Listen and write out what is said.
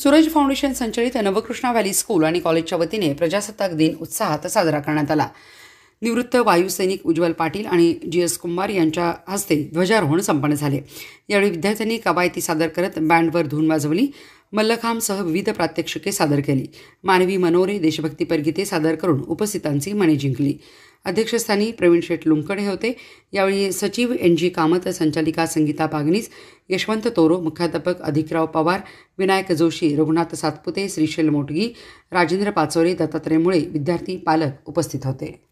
Suraj foundation संचलित नवकृष्णा valley school आणि कॉलेजच्या वतीने प्रजासत्ताक दिन उत्साहात साजरा करण्यात आला निवृत्त वायुसैनिक उज्ज्वल पाटील आणि जी एस कुमार यांच्या हस्ते ध्वजारोहण संपन्न झाले यावेळी विद्यार्थ्यांनी कवायती सादर करत बँडवर धून वाजवली मल्लखांबसह विविध प्रात्यक्षिके सादर केली मानवी मनोरे देशभक्तीपर गीते सादर करून उपस्थितांची मने जिंकली अध्यक्षस्थानी प्रवीण शेठ लुंकड हे होते यावेळी सचिव एन जी कामत संचालिका संगीता पागनीस यशवंत तोरो मुख्याध्यापक अधिकराव पवार विनायक जोशी रघुनाथ सातपुते श्रीशैल मोटगी राजेंद्र पाचोरे दत्तात्रय मुळे विद्यार्थी पालक उपस्थित होते